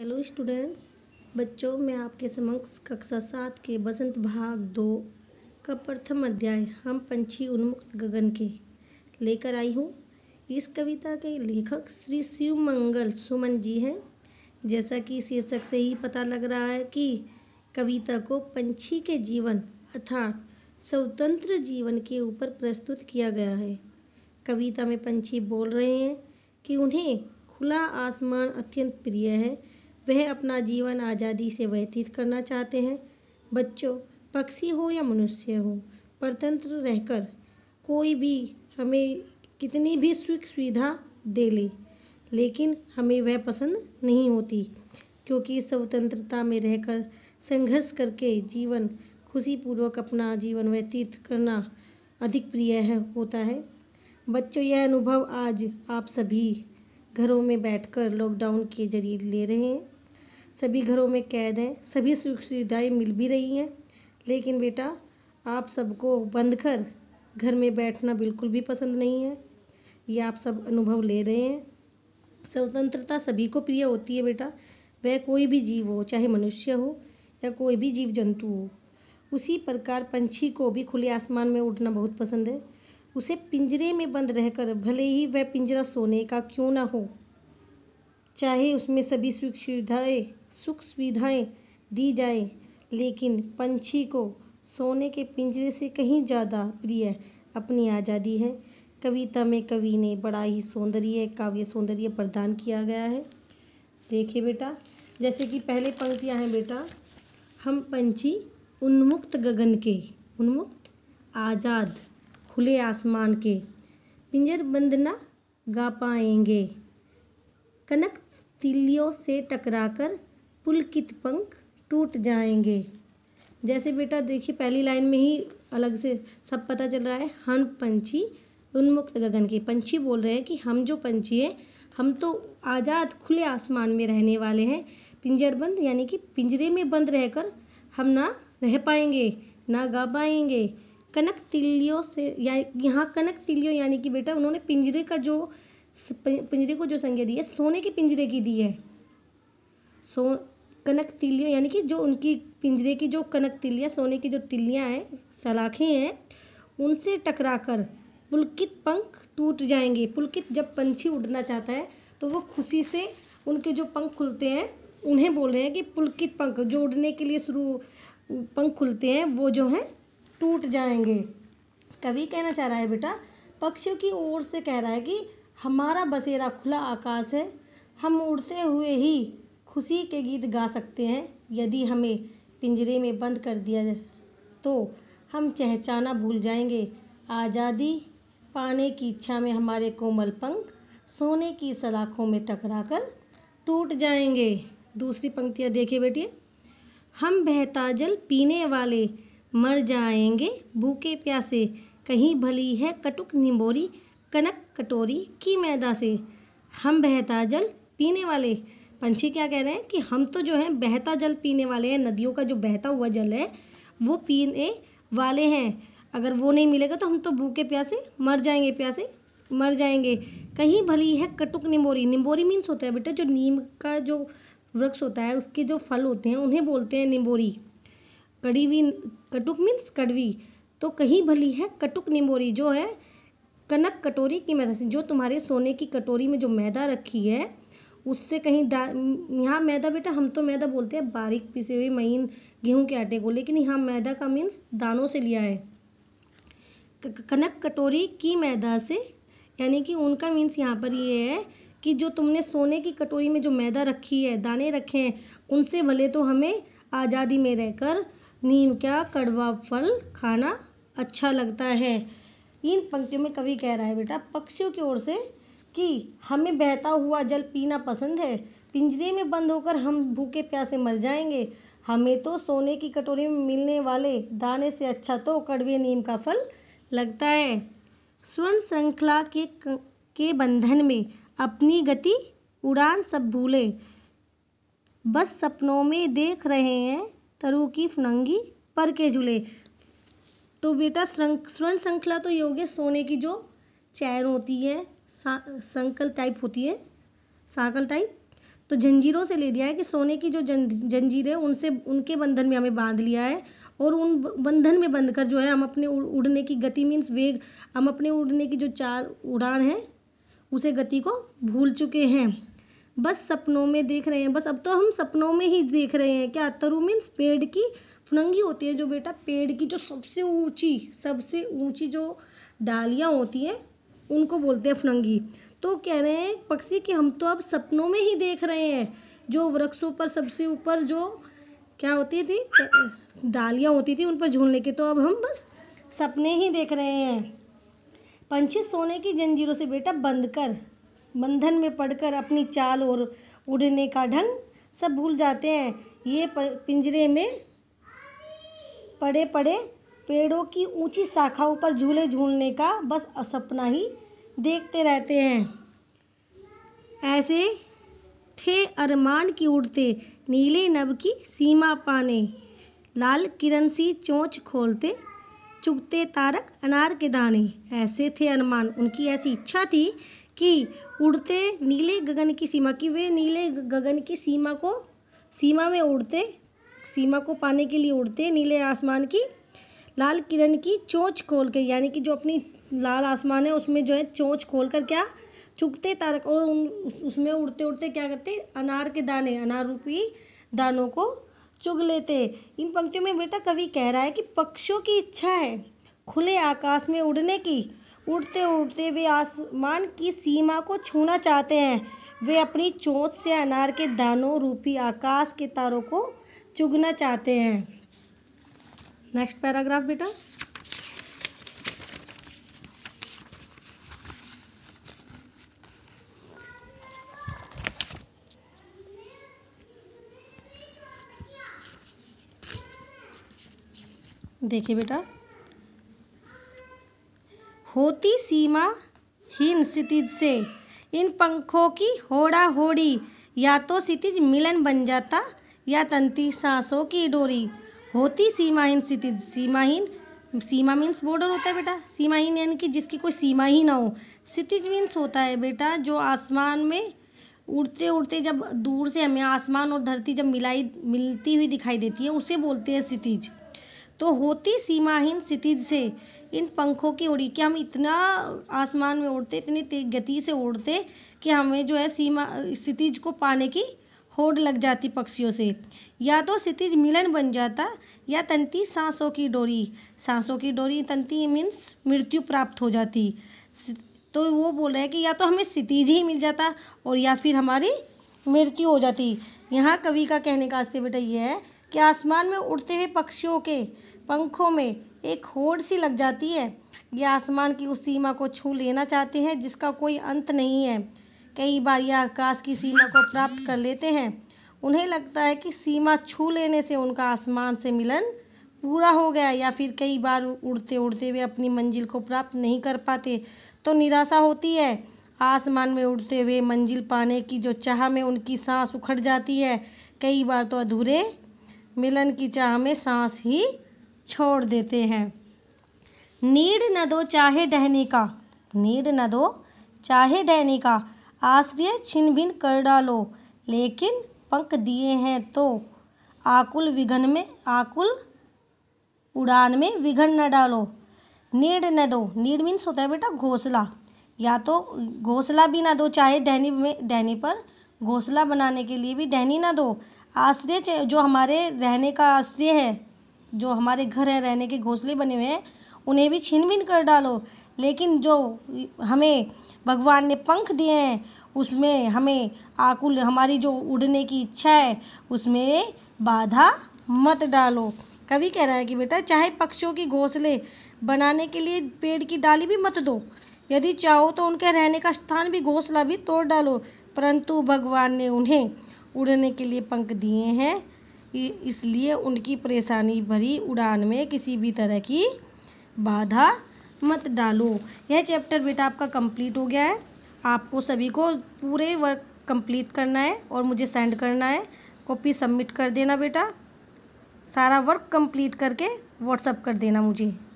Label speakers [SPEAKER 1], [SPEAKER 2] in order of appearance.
[SPEAKER 1] hello students बच्चों मैं आपके समक्ष कक्षा सात के बसंत भाग दो का प्रथम अध्याय हम पंछी उन्मुक्त गगन के लेकर आई हूँ इस कविता के लेखक श्री शिव मंगल सुमन जी हैं जैसा कि शीर्षक से ही पता लग रहा है कि कविता को पंछी के जीवन अर्थात स्वतंत्र जीवन के ऊपर प्रस्तुत किया गया है कविता में पंछी बोल रहे हैं कि उन्हें खुला आसमान अत्यंत प्रिय है वह अपना जीवन आज़ादी से व्यतीत करना चाहते हैं बच्चों पक्षी हो या मनुष्य हो परतंत्र रहकर कोई भी हमें कितनी भी सुख सुविधा दे ले लेकिन हमें वह पसंद नहीं होती क्योंकि स्वतंत्रता में रहकर संघर्ष करके जीवन खुशी पूर्वक अपना जीवन व्यतीत करना अधिक प्रिय है होता है बच्चों यह अनुभव आज आप सभी घरों में बैठकर लॉकडाउन के जरिए ले रहे हैं सभी घरों में कैद हैं सभी सुख सुविधाएँ मिल भी रही हैं लेकिन बेटा आप सबको बंद कर घर में बैठना बिल्कुल भी पसंद नहीं है ये आप सब अनुभव ले रहे हैं स्वतंत्रता सभी को प्रिय होती है बेटा वह कोई भी जीव हो चाहे मनुष्य हो या कोई भी जीव जंतु हो उसी प्रकार पंछी को भी खुले आसमान में उड़ना बहुत पसंद है उसे पिंजरे में बंद रहकर भले ही वह पिंजरा सोने का क्यों ना हो चाहे उसमें सभी सुख सुविधाएँ सुख सुविधाएं दी जाएं लेकिन पंछी को सोने के पिंजरे से कहीं ज़्यादा प्रिय अपनी आज़ादी है कविता में कवि ने बड़ा ही सौंदर्य काव्य सौंदर्य प्रदान किया गया है देखिए बेटा जैसे कि पहले पंक्तियां हैं बेटा हम पंछी उन्मुक्त गगन के उन्मुक्त आज़ाद खुले आसमान के पिंजर बंद ना गा पाएंगे कनक तिल्लियों से टकराकर पुलकित पंख टूट जाएंगे जैसे बेटा देखिए पहली लाइन में ही अलग से सब पता चल रहा है हम पंछी उन्मुक्त गगन के पंछी बोल रहे हैं कि हम जो पंछी हैं हम तो आज़ाद खुले आसमान में रहने वाले हैं पिंजरबंद यानी कि पिंजरे में बंद रहकर हम ना रह पाएंगे ना गा पाएंगे कनक तिल्लियों से या यहाँ कनक तिल्लियों यानी कि बेटा उन्होंने पिंजरे का जो पिंजरे को जो संज्ञा दी है सोने के पिंजरे की दी है सो कनक तिलियों यानी कि जो उनकी पिंजरे की जो कनक तिलियाँ सोने की जो तिलियाँ हैं सलाखें हैं उनसे टकराकर पुलकित पंख टूट जाएंगे पुलकित जब पंछी उड़ना चाहता है तो वो खुशी से उनके जो पंख खुलते हैं उन्हें बोल रहे हैं कि पुलकित पंख जो उड़ने के लिए शुरू पंख खुलते हैं वो जो हैं टूट जाएंगे कवि कहना चाह रहा है बेटा पक्षियों की ओर से कह रहा है कि हमारा बसेरा खुला आकाश है हम उड़ते हुए ही खुशी के गीत गा सकते हैं यदि हमें पिंजरे में बंद कर दिया तो हम चहचाना भूल जाएंगे आज़ादी पाने की इच्छा में हमारे कोमल पंख सोने की सलाखों में टकरा कर टूट जाएंगे दूसरी पंक्तियाँ देखिए बेटिए हम जल पीने वाले मर जाएंगे भूखे प्यासे कहीं भली है कटुक निम्बोरी कनक कटोरी की मैदा से हम जल पीने वाले पंछी क्या कह रहे हैं कि हम तो जो है बहता जल पीने वाले हैं नदियों का जो बहता हुआ जल है वो पीने वाले हैं अगर वो नहीं मिलेगा तो हम तो भूखे प्यासे मर जाएंगे प्यासे मर जाएंगे कहीं भली है कटुक निम्बोरी निम्बोरी मीन्स होता है बेटा जो नीम का जो वृक्ष होता है उसके जो फल होते हैं उन्हें बोलते हैं निम्बोरी कड़ीवी कटुक मीन्स कड़वी तो कहीं भली है कटुक निम्बोरी जो है कनक कटोरी की मैदा से जो तुम्हारे सोने की कटोरी में जो मैदा रखी है उससे कहीं दा यहाँ मैदा बेटा हम तो मैदा बोलते हैं बारीक पिसे हुई महीन गेहूं के आटे को लेकिन यहाँ मैदा का मीन्स दानों से लिया है कनक कटोरी की मैदा से यानी कि उनका मीन्स यहाँ पर ये है कि जो तुमने सोने की कटोरी में जो मैदा रखी है दाने रखे हैं उनसे भले तो हमें आज़ादी में रहकर नीम का कड़वा फल खाना अच्छा लगता है इन पंक्तियों में कवि कह रहा है बेटा पक्षियों की ओर से कि हमें बहता हुआ जल पीना पसंद है पिंजरे में बंद होकर हम भूखे प्यासे मर जाएंगे हमें तो सोने की कटोरी में मिलने वाले दाने से अच्छा तो कड़वे नीम का फल लगता है स्वर्ण श्रृंखला के के बंधन में अपनी गति उड़ान सब भूले बस सपनों में देख रहे हैं तरु की फनंगी पर के झूले तो बेटा स्वर्ण श्रृंखला तो ये हो गया सोने की जो चैन होती है संकल टाइप होती है साकल टाइप तो जंजीरों से ले दिया है कि सोने की जो जं जंजीरें उनसे उनके बंधन में हमें बांध लिया है और उन बंधन में बंधकर जो है हम अपने उड़ने की गति मीन्स वेग हम अपने उड़ने की जो चाल उड़ान है उसे गति को भूल चुके हैं बस सपनों में देख रहे हैं बस अब तो हम सपनों में ही देख रहे हैं क्या तरु मीन्स पेड़ की फुनंगी होती है जो बेटा पेड़ की जो सबसे ऊंची सबसे ऊंची जो डालियाँ होती हैं उनको बोलते हैं फनंगी तो कह रहे हैं पक्षी कि हम तो अब सपनों में ही देख रहे हैं जो वृक्षों पर सबसे ऊपर जो क्या होती थी डालियाँ होती थी उन पर झूल लेके तो अब हम बस सपने ही देख रहे हैं पंछी सोने की जंजीरों से बेटा बंद कर बंधन में पढ़कर अपनी चाल और उड़ने का ढंग सब भूल जाते हैं ये पिंजरे में पड़े पड़े पेड़ों की ऊंची शाखाओं पर झूले झूलने का बस सपना ही देखते रहते हैं ऐसे थे अरमान की उड़ते नीले नब की सीमा पाने लाल किरण सी चोंच खोलते चुगते तारक अनार के दाने ऐसे थे अरमान उनकी ऐसी इच्छा थी कि उड़ते नीले गगन की सीमा की वे नीले गगन की सीमा को सीमा में उड़ते सीमा को पाने के लिए उड़ते नीले आसमान की लाल किरण की चोंच खोल कर यानी कि जो अपनी लाल आसमान है उसमें जो है चोंच खोल कर क्या चुगते तारक और उन उसमें उड़ते उड़ते क्या करते अनार के दाने अनार रूपी दानों को चुग लेते इन पंक्तियों में बेटा कवि कह रहा है कि पक्षियों की इच्छा है खुले आकाश में उड़ने की उड़ते उड़ते वे आसमान की सीमा को छूना चाहते हैं वे अपनी चोंच से अनार के दानों रूपी आकाश के तारों को चुगना चाहते हैं नेक्स्ट पैराग्राफ बेटा देखिए बेटा होती सीमा हीन क्षितिज से इन पंखों की होड़ा होड़ी या तो क्षितिज मिलन बन जाता या तंती सांसों की डोरी होती सीमाहीन स्थिति सीमाहीन सीमा मीन्स बॉर्डर होता है बेटा सीमाहीन यानी कि जिसकी कोई सीमा ही ना हो स्थितिज मीन्स होता है बेटा जो आसमान में उड़ते उड़ते जब दूर से हमें आसमान और धरती जब मिलाई मिलती हुई दिखाई देती है उसे बोलते हैं स्थितिज तो होती सीमाहीन स्थितिज से इन पंखों की उड़ी कि हम इतना आसमान में उड़ते इतनी गति से उड़ते कि हमें जो है सीमा स्थितिज को पाने की होड़ लग जाती पक्षियों से या तो सितिज मिलन बन जाता या तंती सांसों की डोरी सांसों की डोरी तंती मीन्स मृत्यु प्राप्त हो जाती तो वो बोल रहे हैं कि या तो हमें सितिज ही मिल जाता और या फिर हमारी मृत्यु हो जाती यहाँ कवि का कहने का आशय बेटा ये है कि आसमान में उड़ते हुए पक्षियों के पंखों में एक होड़ सी लग जाती है ये आसमान की उस सीमा को छू लेना चाहते हैं जिसका कोई अंत नहीं है कई बार यह आकाश की सीमा को प्राप्त कर लेते हैं उन्हें लगता है कि सीमा छू लेने से उनका आसमान से मिलन पूरा हो गया या फिर कई बार उड़ते उड़ते वे अपनी मंजिल को प्राप्त नहीं कर पाते तो निराशा होती है आसमान में उड़ते हुए मंजिल पाने की जो चाह में उनकी सांस उखड़ जाती है कई बार तो अधूरे मिलन की चाह में सांस ही छोड़ देते हैं नीड न दो चाहे डहने का नीड न दो चाहे डहने का आश्रय छिन भिन कर डालो लेकिन पंख दिए हैं तो आकुल विघन में आकुल उड़ान में विघन न डालो नीड न दो नीड मीन्स होता है बेटा घोसला या तो घोसला भी ना दो चाहे डहनी में डहनी पर घोसला बनाने के लिए भी डहनी ना दो आश्रय जो हमारे रहने का आश्रय है जो हमारे घर है रहने के घोसले बने हुए हैं उन्हें भी छिन भिन कर डालो लेकिन जो हमें भगवान ने पंख दिए हैं उसमें हमें आकुल हमारी जो उड़ने की इच्छा है उसमें बाधा मत डालो कवि कह रहा है कि बेटा चाहे पक्षियों की घोंसले बनाने के लिए पेड़ की डाली भी मत दो यदि चाहो तो उनके रहने का स्थान भी घोंसला भी तोड़ डालो परंतु भगवान ने उन्हें उड़ने के लिए पंख दिए हैं इसलिए उनकी परेशानी भरी उड़ान में किसी भी तरह की बाधा मत डालो यह चैप्टर बेटा आपका कंप्लीट हो गया है आपको सभी को पूरे वर्क कंप्लीट करना है और मुझे सेंड करना है कॉपी सबमिट कर देना बेटा सारा वर्क कंप्लीट करके व्हाट्सअप कर देना मुझे